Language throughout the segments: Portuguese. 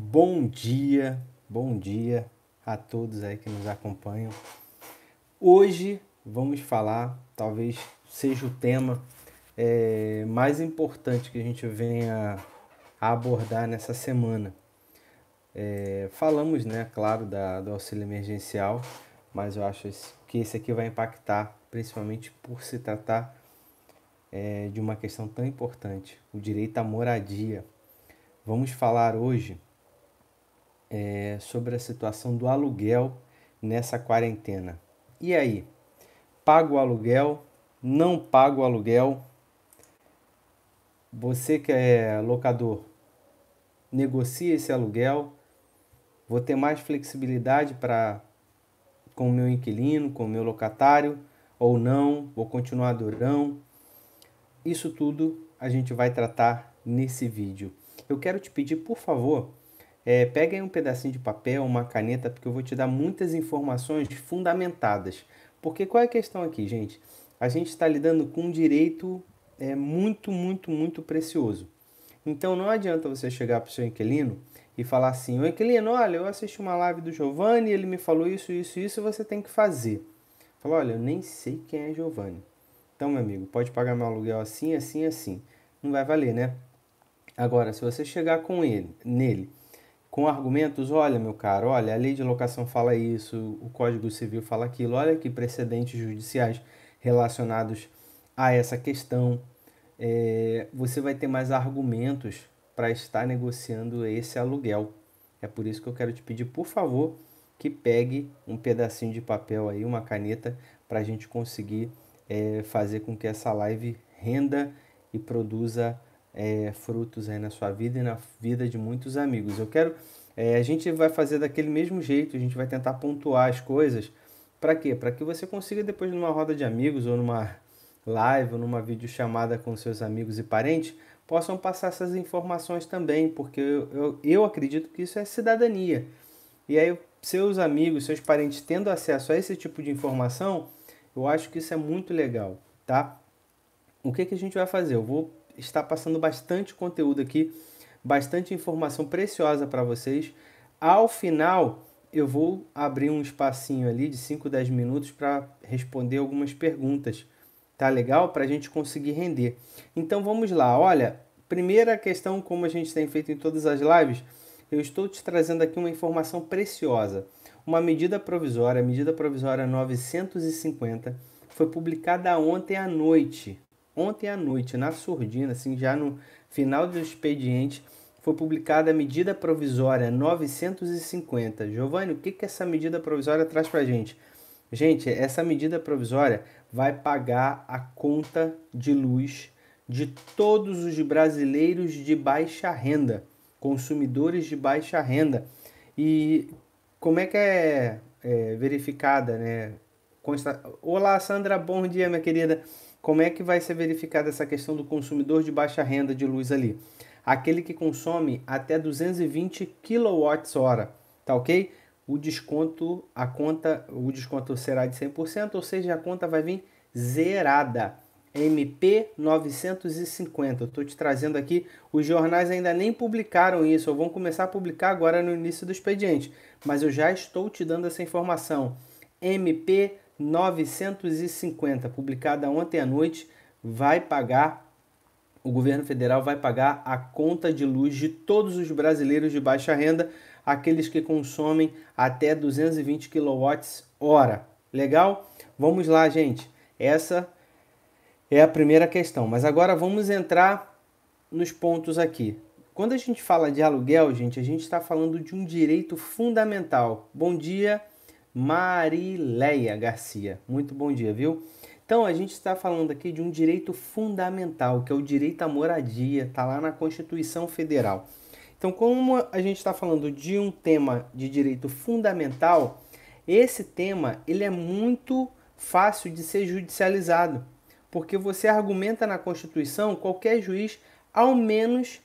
Bom dia, bom dia a todos aí que nos acompanham. Hoje vamos falar, talvez seja o tema é, mais importante que a gente venha a abordar nessa semana. É, falamos, né, claro, da, do auxílio emergencial, mas eu acho que esse aqui vai impactar, principalmente por se tratar é, de uma questão tão importante, o direito à moradia. Vamos falar hoje é, sobre a situação do aluguel nessa quarentena. E aí? Pago o aluguel? Não pago o aluguel? Você que é locador, negocia esse aluguel? Vou ter mais flexibilidade para com o meu inquilino, com o meu locatário ou não? Vou continuar durão? Isso tudo a gente vai tratar nesse vídeo. Eu quero te pedir, por favor, é, pega aí um pedacinho de papel, uma caneta, porque eu vou te dar muitas informações fundamentadas. Porque qual é a questão aqui, gente? A gente está lidando com um direito é, muito, muito, muito precioso. Então não adianta você chegar para o seu inquilino e falar assim: o inquilino, olha, eu assisti uma live do Giovanni, ele me falou isso, isso, isso, você tem que fazer. Fala, olha, eu nem sei quem é Giovanni. Então, meu amigo, pode pagar meu aluguel assim, assim, assim. Não vai valer, né? Agora, se você chegar com ele, nele com argumentos, olha meu caro, olha, a lei de locação fala isso, o Código Civil fala aquilo, olha que precedentes judiciais relacionados a essa questão. É, você vai ter mais argumentos para estar negociando esse aluguel. É por isso que eu quero te pedir, por favor, que pegue um pedacinho de papel aí, uma caneta, para a gente conseguir é, fazer com que essa live renda e produza é, frutos aí na sua vida e na vida de muitos amigos. Eu quero. É, a gente vai fazer daquele mesmo jeito, a gente vai tentar pontuar as coisas. Para quê? Para que você consiga depois numa roda de amigos ou numa live ou numa videochamada com seus amigos e parentes possam passar essas informações também, porque eu, eu, eu acredito que isso é cidadania. E aí, seus amigos, seus parentes tendo acesso a esse tipo de informação, eu acho que isso é muito legal, tá? O que, que a gente vai fazer? Eu vou está passando bastante conteúdo aqui, bastante informação preciosa para vocês. Ao final, eu vou abrir um espacinho ali de 5, 10 minutos para responder algumas perguntas. Tá legal? Para a gente conseguir render. Então vamos lá. Olha, primeira questão, como a gente tem feito em todas as lives, eu estou te trazendo aqui uma informação preciosa. Uma medida provisória, a medida provisória 950, foi publicada ontem à noite. Ontem à noite, na surdina, assim, já no final do expediente, foi publicada a medida provisória 950. Giovanni, o que, que essa medida provisória traz para a gente? Gente, essa medida provisória vai pagar a conta de luz de todos os brasileiros de baixa renda, consumidores de baixa renda. E como é que é, é verificada, né? Consta... Olá, Sandra, bom dia, minha querida como é que vai ser verificada essa questão do consumidor de baixa renda de luz ali? Aquele que consome até 220 kWh, tá ok? O desconto, a conta, o desconto será de 100%, ou seja, a conta vai vir zerada. MP 950. Estou te trazendo aqui. Os jornais ainda nem publicaram isso, ou vão começar a publicar agora no início do expediente. Mas eu já estou te dando essa informação. MP 950, publicada ontem à noite, vai pagar o governo federal vai pagar a conta de luz de todos os brasileiros de baixa renda, aqueles que consomem até 220 kWh. Legal? Vamos lá, gente. Essa é a primeira questão, mas agora vamos entrar nos pontos aqui. Quando a gente fala de aluguel, gente, a gente está falando de um direito fundamental. Bom dia. Marileia Garcia. Muito bom dia, viu? Então, a gente está falando aqui de um direito fundamental, que é o direito à moradia, está lá na Constituição Federal. Então, como a gente está falando de um tema de direito fundamental, esse tema ele é muito fácil de ser judicializado, porque você argumenta na Constituição, qualquer juiz, ao menos,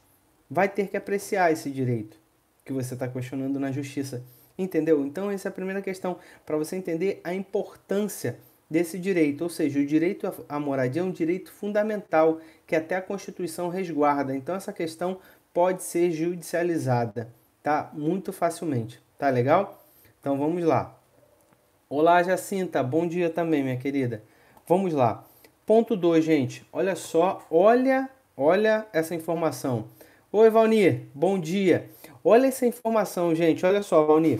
vai ter que apreciar esse direito que você está questionando na Justiça. Entendeu? Então, essa é a primeira questão para você entender a importância desse direito, ou seja, o direito à moradia é um direito fundamental que até a Constituição resguarda. Então, essa questão pode ser judicializada, tá? Muito facilmente, tá legal? Então, vamos lá. Olá, Jacinta, bom dia também, minha querida. Vamos lá. Ponto 2, gente. Olha só, olha, olha essa informação. Oi, Valnir, bom dia. Olha essa informação, gente. Olha só, Valni.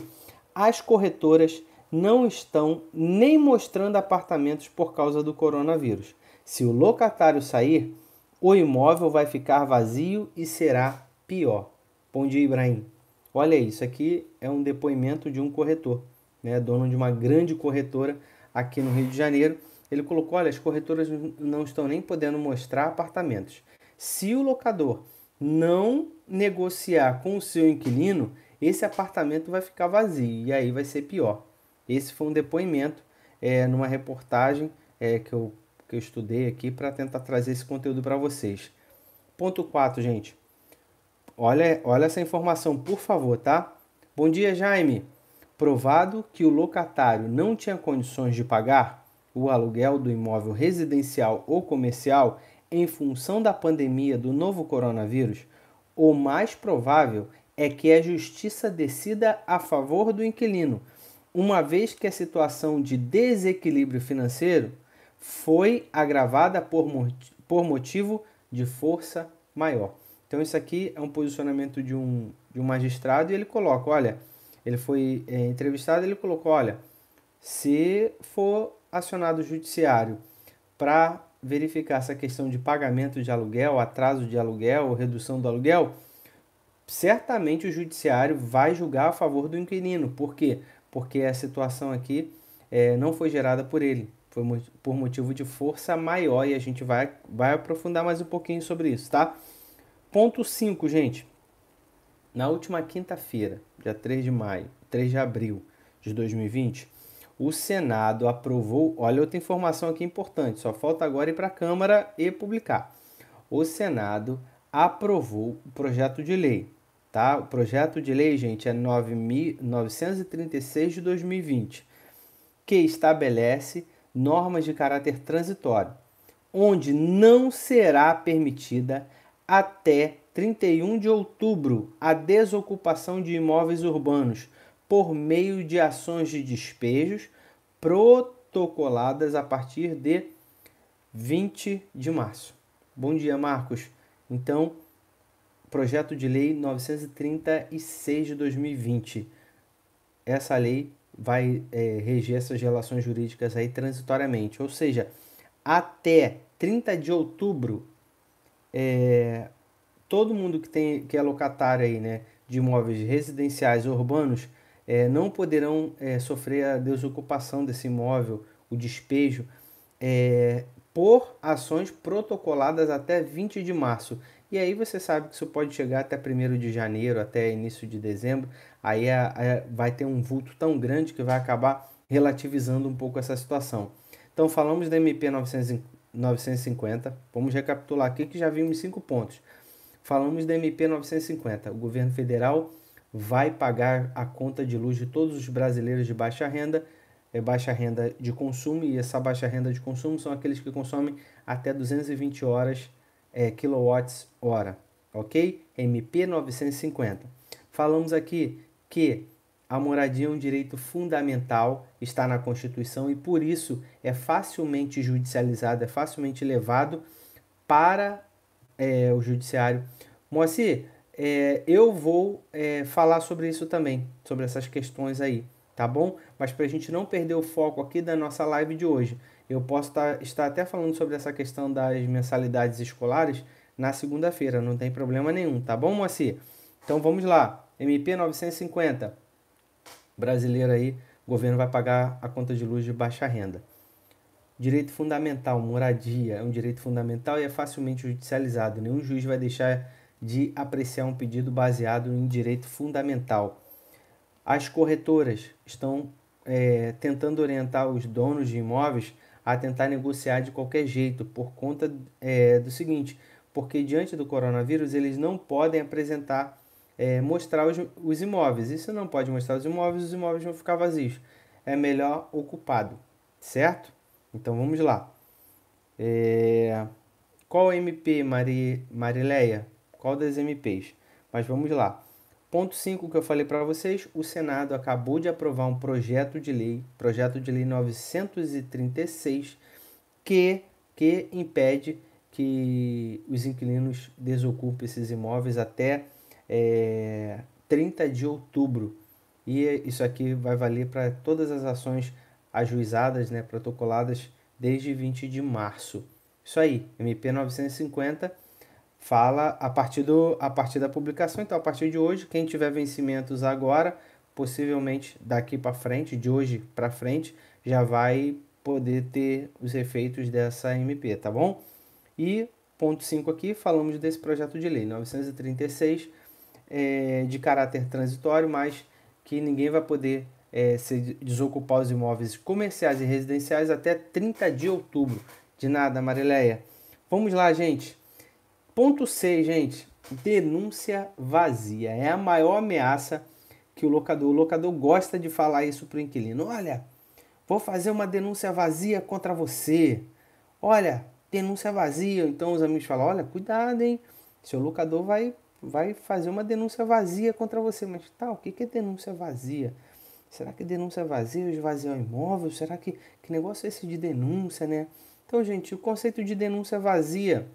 As corretoras não estão nem mostrando apartamentos por causa do coronavírus. Se o locatário sair, o imóvel vai ficar vazio e será pior. Bom dia, Ibrahim. Olha isso aqui é um depoimento de um corretor, né, dono de uma grande corretora aqui no Rio de Janeiro. Ele colocou: olha, as corretoras não estão nem podendo mostrar apartamentos. Se o locador não negociar com o seu inquilino, esse apartamento vai ficar vazio e aí vai ser pior. Esse foi um depoimento é, numa reportagem é, que, eu, que eu estudei aqui para tentar trazer esse conteúdo para vocês. Ponto 4, gente. Olha, olha essa informação, por favor, tá? Bom dia, Jaime. Provado que o locatário não tinha condições de pagar o aluguel do imóvel residencial ou comercial, em função da pandemia do novo coronavírus, o mais provável é que a justiça decida a favor do inquilino, uma vez que a situação de desequilíbrio financeiro foi agravada por, por motivo de força maior. Então, isso aqui é um posicionamento de um, de um magistrado e ele coloca: olha, ele foi é, entrevistado, ele colocou: olha, se for acionado o judiciário para verificar essa questão de pagamento de aluguel, atraso de aluguel, redução do aluguel, certamente o judiciário vai julgar a favor do inquilino. Por quê? Porque a situação aqui é, não foi gerada por ele, foi por motivo de força maior e a gente vai, vai aprofundar mais um pouquinho sobre isso, tá? Ponto 5, gente. Na última quinta-feira, dia 3 de maio, 3 de abril de 2020, o Senado aprovou. Olha, outra informação aqui importante, só falta agora ir para a Câmara e publicar. O Senado aprovou o projeto de lei, tá? O projeto de lei, gente, é 9.936 de 2020, que estabelece normas de caráter transitório, onde não será permitida até 31 de outubro a desocupação de imóveis urbanos por meio de ações de despejos protocoladas a partir de 20 de março. Bom dia, Marcos. Então, projeto de lei 936 de 2020. Essa lei vai é, reger essas relações jurídicas aí transitoriamente, ou seja, até 30 de outubro, é, todo mundo que, tem, que é locatário aí, né, de imóveis residenciais urbanos é, não poderão é, sofrer a desocupação desse imóvel, o despejo, é, por ações protocoladas até 20 de março. E aí você sabe que isso pode chegar até 1 de janeiro, até início de dezembro. Aí é, é, vai ter um vulto tão grande que vai acabar relativizando um pouco essa situação. Então falamos da MP 950. Vamos recapitular aqui que já vimos cinco pontos. Falamos da MP 950. O governo federal vai pagar a conta de luz de todos os brasileiros de baixa renda, é baixa renda de consumo, e essa baixa renda de consumo são aqueles que consomem até 220 horas é, kilowatts hora, ok? MP 950. Falamos aqui que a moradia é um direito fundamental, está na Constituição e por isso é facilmente judicializado, é facilmente levado para é, o judiciário. Moacir, é, eu vou é, falar sobre isso também, sobre essas questões aí, tá bom? Mas para a gente não perder o foco aqui da nossa live de hoje, eu posso tá, estar até falando sobre essa questão das mensalidades escolares na segunda-feira, não tem problema nenhum, tá bom, Moacir? Então vamos lá, MP 950, brasileiro aí, o governo vai pagar a conta de luz de baixa renda. Direito fundamental, moradia, é um direito fundamental e é facilmente judicializado. Nenhum juiz vai deixar de apreciar um pedido baseado em direito fundamental. As corretoras estão é, tentando orientar os donos de imóveis a tentar negociar de qualquer jeito, por conta é, do seguinte: porque diante do coronavírus eles não podem apresentar, é, mostrar os, os imóveis. E se não pode mostrar os imóveis, os imóveis vão ficar vazios. É melhor ocupado, certo? Então vamos lá. É... Qual MP, Mari... Marileia? qual das MPs. Mas vamos lá. Ponto 5 que eu falei para vocês, o Senado acabou de aprovar um projeto de lei, projeto de lei 936, que, que impede que os inquilinos desocupem esses imóveis até é, 30 de outubro. E isso aqui vai valer para todas as ações ajuizadas, né, protocoladas desde 20 de março. Isso aí, MP 950 fala a partir, do, a partir da publicação. Então, a partir de hoje, quem tiver vencimentos agora, possivelmente daqui para frente, de hoje para frente, já vai poder ter os efeitos dessa MP, tá bom? E ponto 5 aqui, falamos desse projeto de lei 936, é, de caráter transitório, mas que ninguém vai poder é, se desocupar os imóveis comerciais e residenciais até 30 de outubro. De nada, Marileia. Vamos lá, gente. Ponto 6, gente. Denúncia vazia. É a maior ameaça que o locador. O locador gosta de falar isso para o inquilino. Olha, vou fazer uma denúncia vazia contra você. Olha, denúncia vazia. Então os amigos falam: olha, cuidado, hein? Seu locador vai, vai fazer uma denúncia vazia contra você. Mas tá, o que, que é denúncia vazia? Será que denúncia vazia é esvaziar o imóvel? Será que, que negócio é esse de denúncia, né? Então, gente, o conceito de denúncia vazia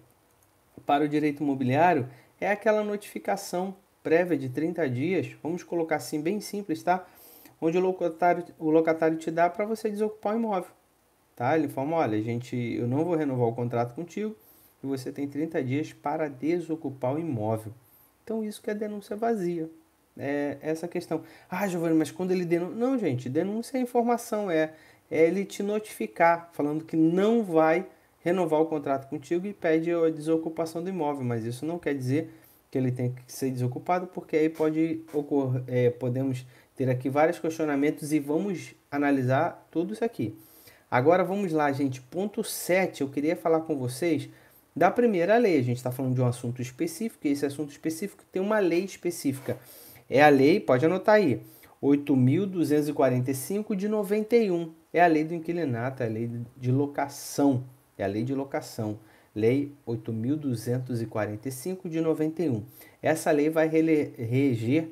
para o direito imobiliário é aquela notificação prévia de 30 dias, vamos colocar assim bem simples, tá? Onde o locatário, o locatário te dá para você desocupar o imóvel, tá? Ele fala, olha, gente, eu não vou renovar o contrato contigo e você tem 30 dias para desocupar o imóvel. Então isso que é denúncia vazia. É essa questão. Ah, Giovanni, mas quando ele denuncia. Não, gente, denúncia é informação, é, é ele te notificar, falando que não vai renovar o contrato contigo e pede a desocupação do imóvel, mas isso não quer dizer que ele tem que ser desocupado, porque aí pode ocorrer, é, podemos ter aqui vários questionamentos e vamos analisar tudo isso aqui. Agora vamos lá, gente. Ponto 7, eu queria falar com vocês da primeira lei. A gente está falando de um assunto específico e esse assunto específico tem uma lei específica. É a lei, pode anotar aí, 8.245 de 91. É a lei do inquilinato, é a lei de locação é a Lei de Locação, Lei 8.245 de 91. Essa lei vai reger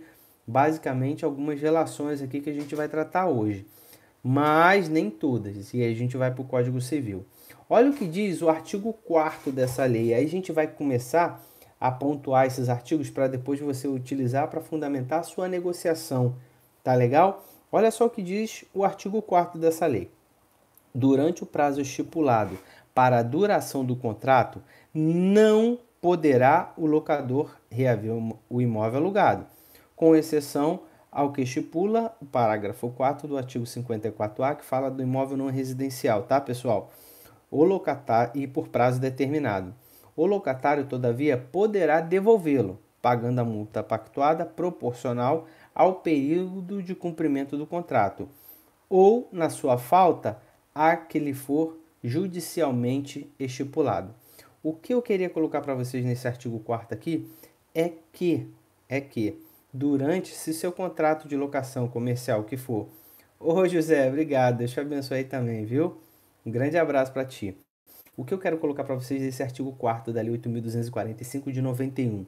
basicamente algumas relações aqui que a gente vai tratar hoje, mas nem todas, e a gente vai para o Código Civil. Olha o que diz o artigo 4 dessa lei, aí a gente vai começar a pontuar esses artigos para depois você utilizar para fundamentar a sua negociação, tá legal? Olha só o que diz o artigo 4 dessa lei. Durante o prazo estipulado para a duração do contrato, não poderá o locador reaver o imóvel alugado, com exceção ao que estipula o parágrafo 4 do artigo 54A, que fala do imóvel não residencial, tá, pessoal? O locatário e por prazo determinado. O locatário, todavia, poderá devolvê-lo, pagando a multa pactuada proporcional ao período de cumprimento do contrato, ou, na sua falta, a que lhe for judicialmente estipulado. O que eu queria colocar para vocês nesse artigo 4 aqui é que é que durante se seu contrato de locação comercial que for. Ô José, obrigado, eu abençoar aí também, viu? Um grande abraço para ti. O que eu quero colocar para vocês nesse artigo 4 da Lei 8.245 de 91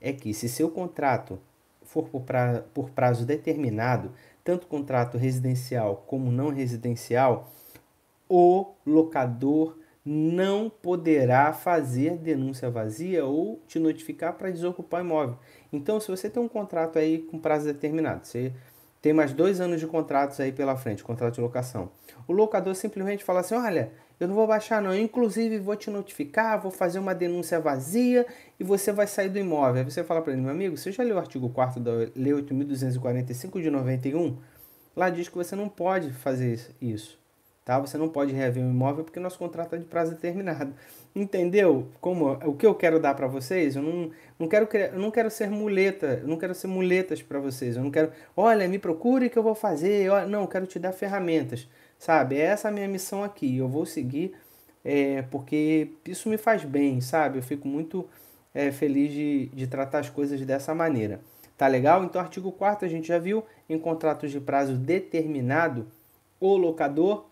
é que se seu contrato for por, pra, por prazo determinado, tanto contrato residencial como não residencial, o locador não poderá fazer denúncia vazia ou te notificar para desocupar o imóvel. Então, se você tem um contrato aí com prazo determinado, você tem mais dois anos de contratos aí pela frente, contrato de locação. O locador simplesmente fala assim: olha, eu não vou baixar, não. Eu, inclusive, vou te notificar, vou fazer uma denúncia vazia e você vai sair do imóvel. Aí você fala para ele, meu amigo, você já leu o artigo 4 da Lei 8.245 de 91? Lá diz que você não pode fazer isso. Tá? Você não pode reaver um imóvel porque nosso contrato é de prazo determinado. Entendeu? Como o que eu quero dar para vocês? Eu não, não quero eu não quero ser muleta, eu não quero ser muletas para vocês. Eu não quero, olha, me procure que eu vou fazer. não, eu quero te dar ferramentas, sabe? É essa é a minha missão aqui. Eu vou seguir é, porque isso me faz bem, sabe? Eu fico muito é, feliz de, de tratar as coisas dessa maneira. Tá legal? Então, artigo 4 a gente já viu, em contratos de prazo determinado, o locador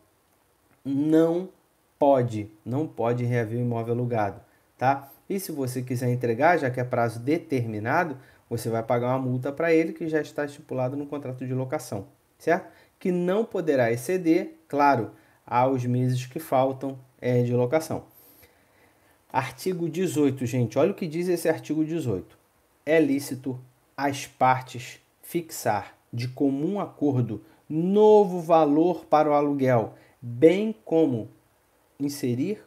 não pode, não pode reaver o imóvel alugado, tá? E se você quiser entregar, já que é prazo determinado, você vai pagar uma multa para ele que já está estipulado no contrato de locação, certo? Que não poderá exceder, claro, aos meses que faltam é, de locação. Artigo 18, gente, olha o que diz esse artigo 18. É lícito as partes fixar de comum acordo novo valor para o aluguel bem como inserir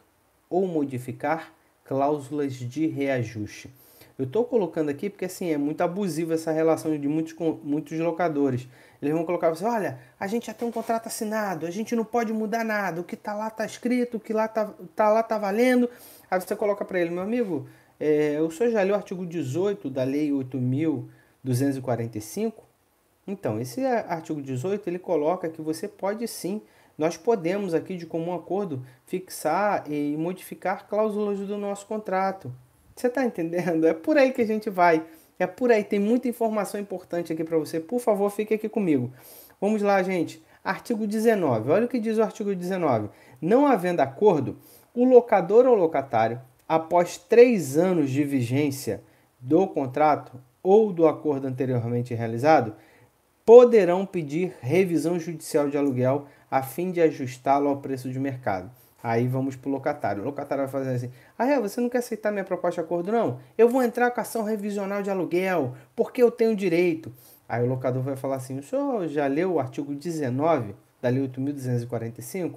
ou modificar cláusulas de reajuste. Eu estou colocando aqui porque assim é muito abusiva essa relação de muitos, muitos locadores. Eles vão colocar assim: olha, a gente já tem um contrato assinado, a gente não pode mudar nada, o que está lá está escrito, o que lá está tá lá está valendo. Aí você coloca para ele, meu amigo, é, o senhor já leu o artigo 18 da Lei 8.245? Então, esse artigo 18 ele coloca que você pode sim nós podemos aqui de comum acordo fixar e modificar cláusulas do nosso contrato. Você está entendendo? É por aí que a gente vai. É por aí, tem muita informação importante aqui para você. Por favor, fique aqui comigo. Vamos lá, gente. Artigo 19. Olha o que diz o artigo 19. Não havendo acordo, o locador ou locatário, após três anos de vigência do contrato ou do acordo anteriormente realizado, poderão pedir revisão judicial de aluguel a fim de ajustá-lo ao preço de mercado. Aí vamos para o locatário. O locatário vai fazer assim: Ah, é, você não quer aceitar minha proposta de acordo, não? Eu vou entrar com ação revisional de aluguel, porque eu tenho direito. Aí o locador vai falar assim: O senhor já leu o artigo 19 da Lei 8.245?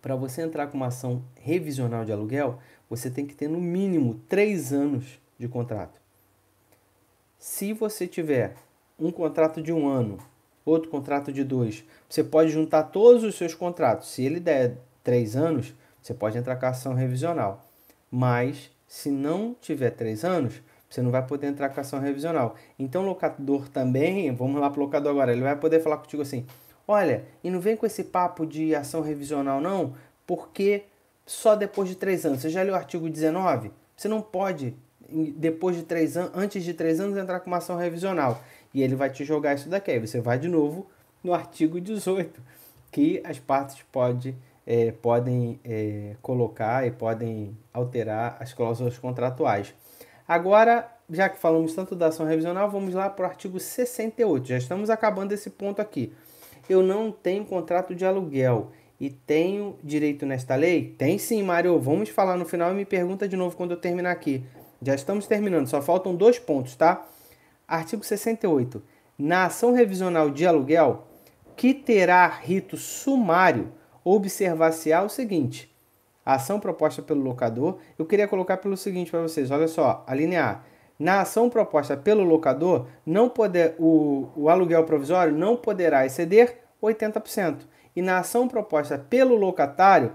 Para você entrar com uma ação revisional de aluguel, você tem que ter no mínimo três anos de contrato. Se você tiver um contrato de um ano outro contrato de dois. Você pode juntar todos os seus contratos. Se ele der três anos, você pode entrar com a ação revisional. Mas se não tiver três anos, você não vai poder entrar com a ação revisional. Então o locador também, vamos lá para o locador agora, ele vai poder falar contigo assim: olha, e não vem com esse papo de ação revisional, não, porque só depois de três anos. Você já leu o artigo 19? Você não pode, depois de três anos, antes de três anos, entrar com uma ação revisional. E ele vai te jogar isso daqui. Aí você vai de novo no artigo 18, que as partes pode, é, podem é, colocar e podem alterar as cláusulas contratuais. Agora, já que falamos tanto da ação revisional, vamos lá para o artigo 68. Já estamos acabando esse ponto aqui. Eu não tenho contrato de aluguel e tenho direito nesta lei? Tem sim, Mário. Vamos falar no final e me pergunta de novo quando eu terminar aqui. Já estamos terminando, só faltam dois pontos, tá? Artigo 68. Na ação revisional de aluguel, que terá rito sumário, observar-se-á o seguinte: a ação proposta pelo locador. Eu queria colocar pelo seguinte para vocês: olha só, a linha A. Na ação proposta pelo locador, não poder, o, o aluguel provisório não poderá exceder 80%. E na ação proposta pelo locatário,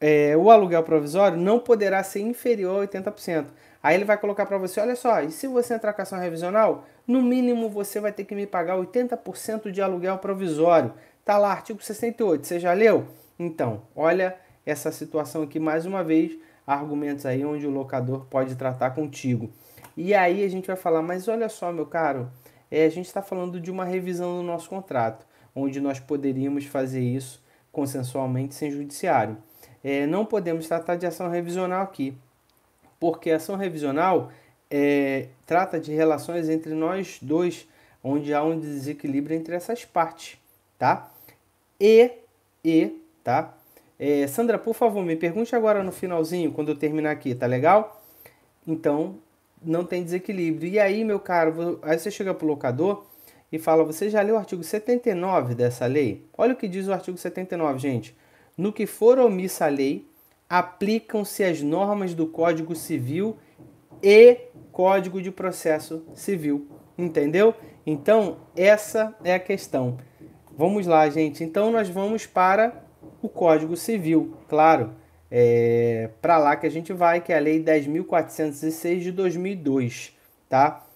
é, o aluguel provisório não poderá ser inferior a 80%. Aí ele vai colocar para você, olha só, e se você entrar com ação revisional, no mínimo você vai ter que me pagar 80% de aluguel provisório. Tá lá, artigo 68, você já leu? Então, olha essa situação aqui mais uma vez, argumentos aí onde o locador pode tratar contigo. E aí a gente vai falar, mas olha só, meu caro, é, a gente está falando de uma revisão do nosso contrato, onde nós poderíamos fazer isso consensualmente sem judiciário. É, não podemos tratar de ação revisional aqui porque a ação revisional é, trata de relações entre nós dois, onde há um desequilíbrio entre essas partes, tá? E, e, tá? É, Sandra, por favor, me pergunte agora no finalzinho, quando eu terminar aqui, tá legal? Então, não tem desequilíbrio. E aí, meu caro, aí você chega pro locador e fala: Você já leu o artigo 79 dessa lei? Olha o que diz o artigo 79, gente. No que for omissa a lei, aplicam-se as normas do Código Civil e Código de Processo Civil. Entendeu? Então, essa é a questão. Vamos lá, gente. Então, nós vamos para o Código Civil, claro. É para lá que a gente vai, que é a Lei 10.406 de 2002, tá?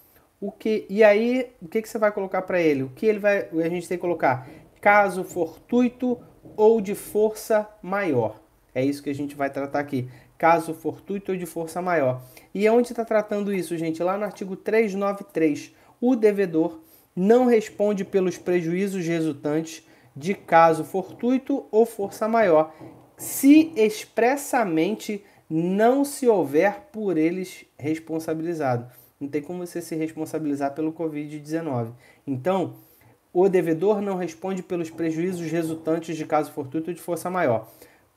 O que, e aí, o que, que você vai colocar para ele? O que ele vai, a gente tem que colocar? Caso fortuito ou de força maior. É isso que a gente vai tratar aqui. Caso fortuito ou de força maior. E onde está tratando isso, gente? Lá no artigo 393. O devedor não responde pelos prejuízos resultantes de caso fortuito ou força maior, se expressamente não se houver por eles responsabilizado. Não tem como você se responsabilizar pelo Covid-19. Então, o devedor não responde pelos prejuízos resultantes de caso fortuito ou de força maior.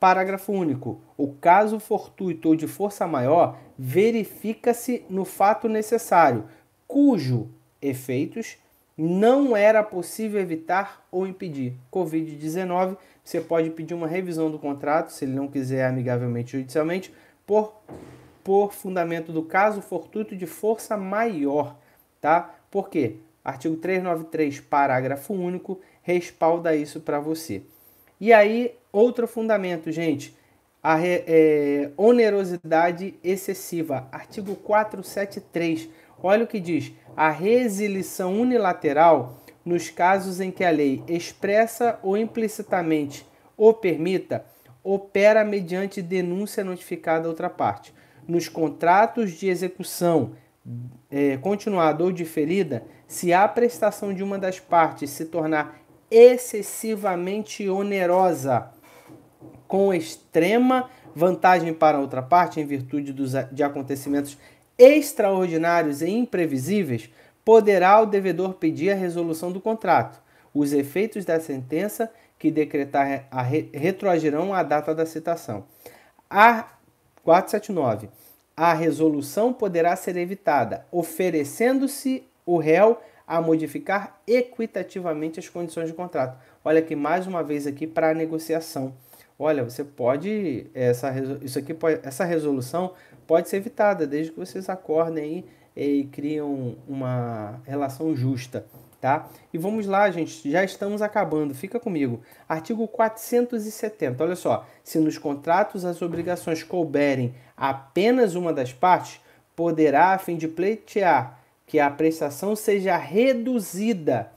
Parágrafo único. O caso fortuito ou de força maior verifica-se no fato necessário, cujo efeitos não era possível evitar ou impedir. Covid-19, você pode pedir uma revisão do contrato, se ele não quiser amigavelmente judicialmente, por, por fundamento do caso fortuito de força maior, tá? Por quê? Artigo 393, parágrafo único, respalda isso para você. E aí, outro fundamento, gente, a é, onerosidade excessiva, artigo 473. Olha o que diz: a resilição unilateral, nos casos em que a lei expressa ou implicitamente o permita, opera mediante denúncia notificada a outra parte. Nos contratos de execução é, continuada ou diferida, se a prestação de uma das partes se tornar excessivamente onerosa, com extrema vantagem para outra parte em virtude dos, de acontecimentos extraordinários e imprevisíveis, poderá o devedor pedir a resolução do contrato. Os efeitos da sentença que decretar a re, retroagirão à data da citação. A 479. A resolução poderá ser evitada, oferecendo-se o réu a modificar equitativamente as condições de contrato. Olha aqui mais uma vez aqui para a negociação. Olha, você pode essa isso aqui pode, essa resolução pode ser evitada desde que vocês acordem aí e criam uma relação justa, tá? E vamos lá, gente, já estamos acabando. Fica comigo. Artigo 470. Olha só, se nos contratos as obrigações couberem apenas uma das partes, poderá a fim de pleitear que a prestação seja reduzida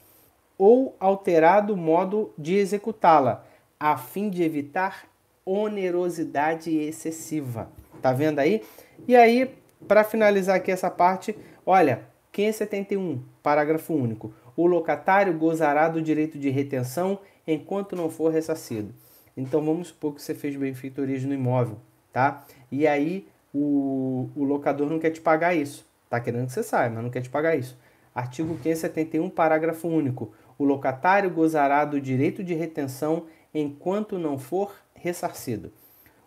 ou alterado o modo de executá-la, a fim de evitar onerosidade excessiva. Tá vendo aí? E aí, para finalizar aqui essa parte, olha, 571, parágrafo único. O locatário gozará do direito de retenção enquanto não for ressarcido. Então vamos supor que você fez benfeitorias no imóvel, tá? E aí o, o locador não quer te pagar isso. Está querendo que você saia, mas não quer te pagar isso. Artigo 571, parágrafo único. O locatário gozará do direito de retenção enquanto não for ressarcido.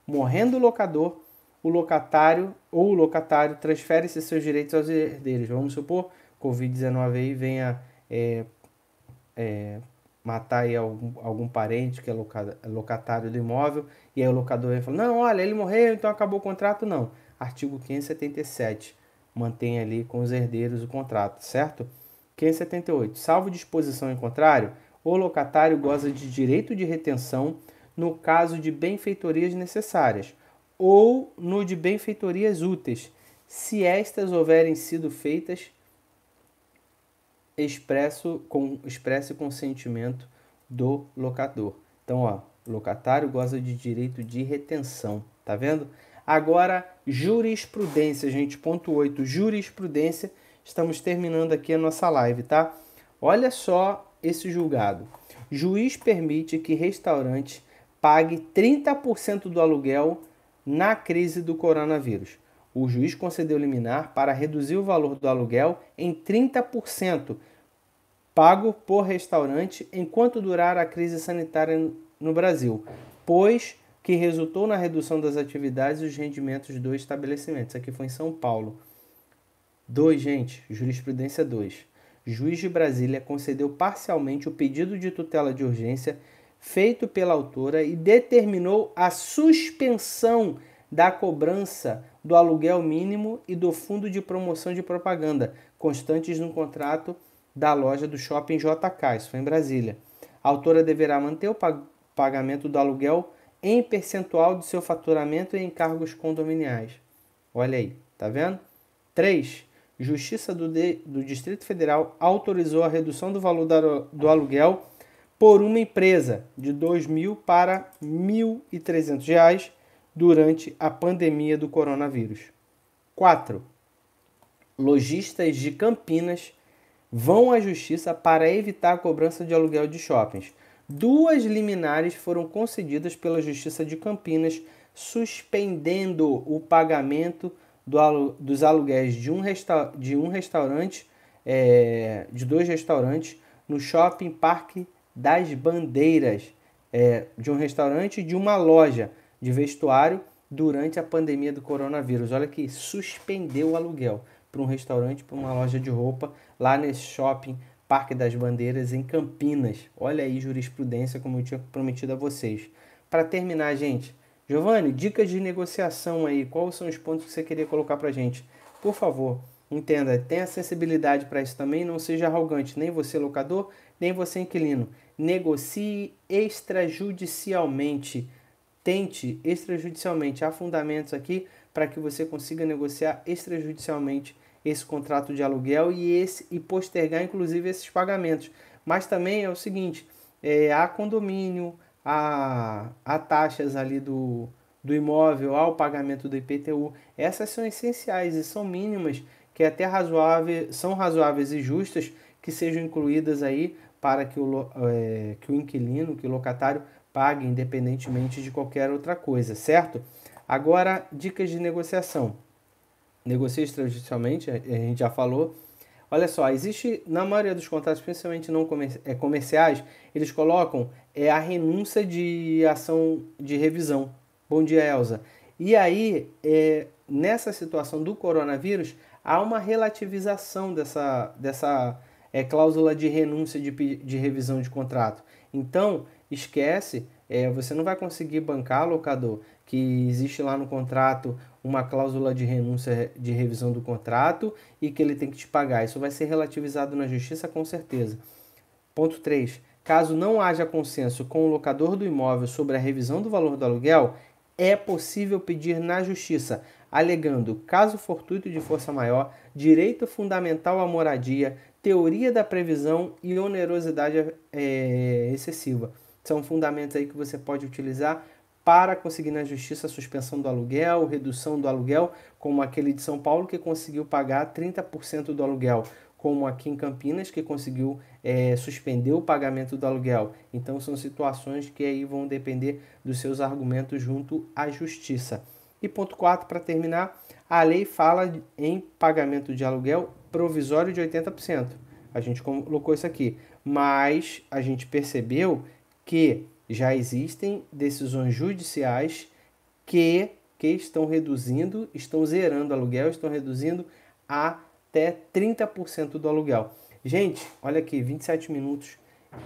Morrendo o locador, o locatário ou o locatário transfere-se seus direitos aos herdeiros. Vamos supor, Covid-19 aí venha é, é, matar aí algum, algum parente que é locatário do imóvel, e aí o locador vai falar, não, olha, ele morreu, então acabou o contrato, não. Artigo 577 mantém ali com os herdeiros o contrato, certo? 578. É Salvo disposição em contrário, o locatário goza de direito de retenção no caso de benfeitorias necessárias ou no de benfeitorias úteis, se estas houverem sido feitas expresso com expresso consentimento do locador. Então, ó, locatário goza de direito de retenção, tá vendo? Agora, jurisprudência, gente, ponto 8, jurisprudência. Estamos terminando aqui a nossa live, tá? Olha só esse julgado. Juiz permite que restaurante pague 30% do aluguel na crise do coronavírus. O juiz concedeu liminar para reduzir o valor do aluguel em 30% pago por restaurante enquanto durar a crise sanitária no Brasil, pois que resultou na redução das atividades e os rendimentos do estabelecimento. Isso aqui foi em São Paulo. 2, gente, jurisprudência 2. Juiz de Brasília concedeu parcialmente o pedido de tutela de urgência feito pela autora e determinou a suspensão da cobrança do aluguel mínimo e do fundo de promoção de propaganda, constantes no contrato da loja do shopping JK, isso foi em Brasília. A autora deverá manter o pagamento do aluguel em percentual do seu faturamento em cargos condominiais. Olha aí, tá vendo? 3. Justiça do, do Distrito Federal autorizou a redução do valor da, do aluguel por uma empresa de R$ 2.000 para R$ 1.300 durante a pandemia do coronavírus. 4. Lojistas de Campinas vão à justiça para evitar a cobrança de aluguel de shoppings duas liminares foram concedidas pela Justiça de Campinas, suspendendo o pagamento do, dos aluguéis de um, resta, de um restaurante, é, de dois restaurantes, no shopping Parque das Bandeiras, é, de um restaurante e de uma loja de vestuário durante a pandemia do coronavírus. Olha que suspendeu o aluguel para um restaurante, para uma loja de roupa lá nesse shopping Parque das Bandeiras, em Campinas. Olha aí jurisprudência, como eu tinha prometido a vocês. Para terminar, gente, Giovanni, dicas de negociação aí, quais são os pontos que você queria colocar para gente? Por favor, entenda, tenha sensibilidade para isso também, não seja arrogante, nem você locador, nem você inquilino. Negocie extrajudicialmente, tente extrajudicialmente. Há fundamentos aqui para que você consiga negociar extrajudicialmente esse contrato de aluguel e, esse, e postergar, inclusive, esses pagamentos. Mas também é o seguinte: é, há condomínio, há, há taxas ali do, do imóvel, há o pagamento do IPTU. Essas são essenciais e são mínimas, que é até razoável, são razoáveis e justas que sejam incluídas aí para que o, é, que o inquilino, que o locatário pague independentemente de qualquer outra coisa, certo? Agora, dicas de negociação negocia extrajudicialmente, a gente já falou. Olha só, existe na maioria dos contratos, principalmente não comer, é, comerciais, eles colocam é a renúncia de ação de revisão. Bom dia, Elza. E aí, é, nessa situação do coronavírus, há uma relativização dessa, dessa é, cláusula de renúncia de, de revisão de contrato. Então, esquece, é, você não vai conseguir bancar, locador, que existe lá no contrato uma cláusula de renúncia de revisão do contrato e que ele tem que te pagar. Isso vai ser relativizado na justiça com certeza. Ponto 3. Caso não haja consenso com o locador do imóvel sobre a revisão do valor do aluguel, é possível pedir na justiça, alegando caso fortuito de força maior, direito fundamental à moradia, teoria da previsão e onerosidade é, excessiva. São fundamentos aí que você pode utilizar para conseguir na justiça a suspensão do aluguel, redução do aluguel, como aquele de São Paulo que conseguiu pagar 30% do aluguel, como aqui em Campinas que conseguiu é, suspender o pagamento do aluguel. Então são situações que aí vão depender dos seus argumentos junto à justiça. E ponto 4 para terminar, a lei fala em pagamento de aluguel provisório de 80%. A gente colocou isso aqui, mas a gente percebeu que já existem decisões judiciais que, que estão reduzindo, estão zerando aluguel, estão reduzindo até 30% do aluguel. Gente, olha aqui, 27 minutos.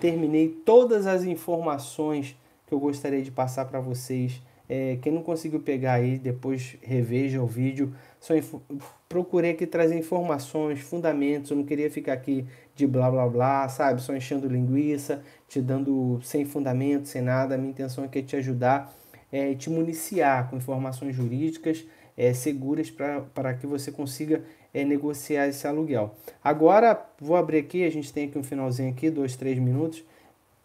Terminei todas as informações que eu gostaria de passar para vocês é, quem não conseguiu pegar aí, depois reveja o vídeo. Só procurei aqui trazer informações, fundamentos. Eu não queria ficar aqui de blá blá blá, sabe? Só enchendo linguiça, te dando sem fundamento, sem nada. A minha intenção aqui é, é te ajudar é, te municiar com informações jurídicas é, seguras para que você consiga é, negociar esse aluguel. Agora, vou abrir aqui, a gente tem aqui um finalzinho aqui, dois, três minutos.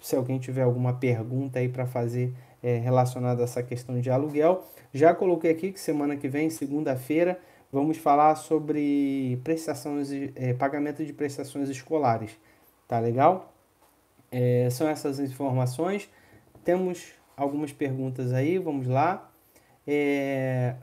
Se alguém tiver alguma pergunta aí para fazer é, relacionado a essa questão de aluguel. Já coloquei aqui que semana que vem, segunda-feira, vamos falar sobre prestações, é, pagamento de prestações escolares. Tá legal? É, são essas informações. Temos algumas perguntas aí, vamos lá. É,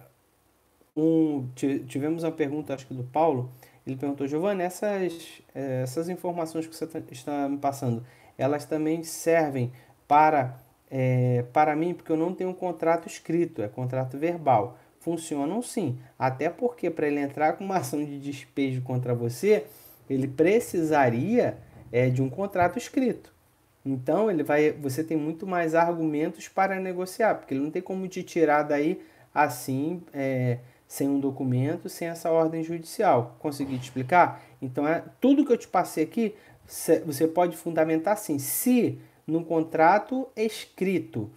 um, tivemos uma pergunta, acho que do Paulo. Ele perguntou, Giovanni, essas, é, essas informações que você tá, está me passando, elas também servem para é, para mim porque eu não tenho um contrato escrito, é contrato verbal. Funcionam sim, até porque para ele entrar com uma ação de despejo contra você, ele precisaria é, de um contrato escrito. Então ele vai, você tem muito mais argumentos para negociar, porque ele não tem como te tirar daí assim, é, sem um documento, sem essa ordem judicial. Consegui te explicar? Então é tudo que eu te passei aqui, você pode fundamentar assim. Se num contrato escrito,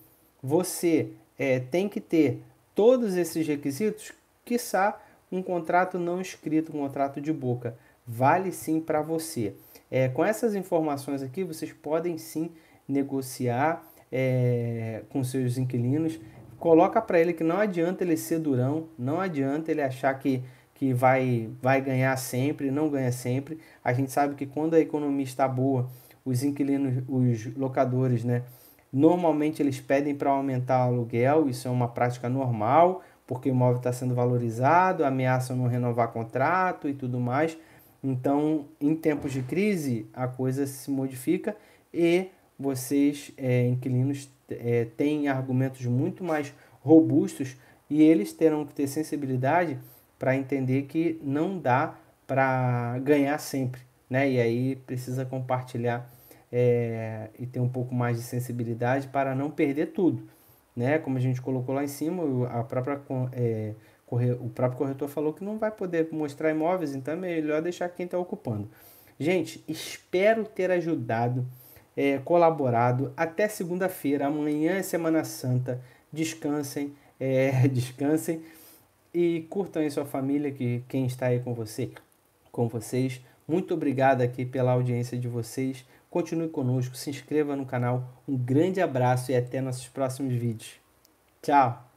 você é, tem que ter todos esses requisitos, quiçá um contrato não escrito, um contrato de boca. Vale sim para você. É, com essas informações aqui, vocês podem sim negociar é, com seus inquilinos. Coloca para ele que não adianta ele ser durão, não adianta ele achar que, que vai, vai ganhar sempre, não ganha sempre. A gente sabe que quando a economia está boa, os inquilinos, os locadores, né? Normalmente eles pedem para aumentar o aluguel, isso é uma prática normal, porque o imóvel está sendo valorizado, ameaçam não renovar contrato e tudo mais. Então, em tempos de crise, a coisa se modifica e vocês, é, inquilinos, é, têm argumentos muito mais robustos e eles terão que ter sensibilidade para entender que não dá para ganhar sempre né? E aí precisa compartilhar é, e ter um pouco mais de sensibilidade para não perder tudo, né? Como a gente colocou lá em cima, a própria é, corre, o próprio corretor falou que não vai poder mostrar imóveis, então é melhor deixar quem está ocupando. Gente, espero ter ajudado, é, colaborado. Até segunda-feira, amanhã é Semana Santa. Descansem, é, descansem e curtam aí sua família, que quem está aí com você, com vocês. Muito obrigado aqui pela audiência de vocês. Continue conosco, se inscreva no canal. Um grande abraço e até nossos próximos vídeos. Tchau!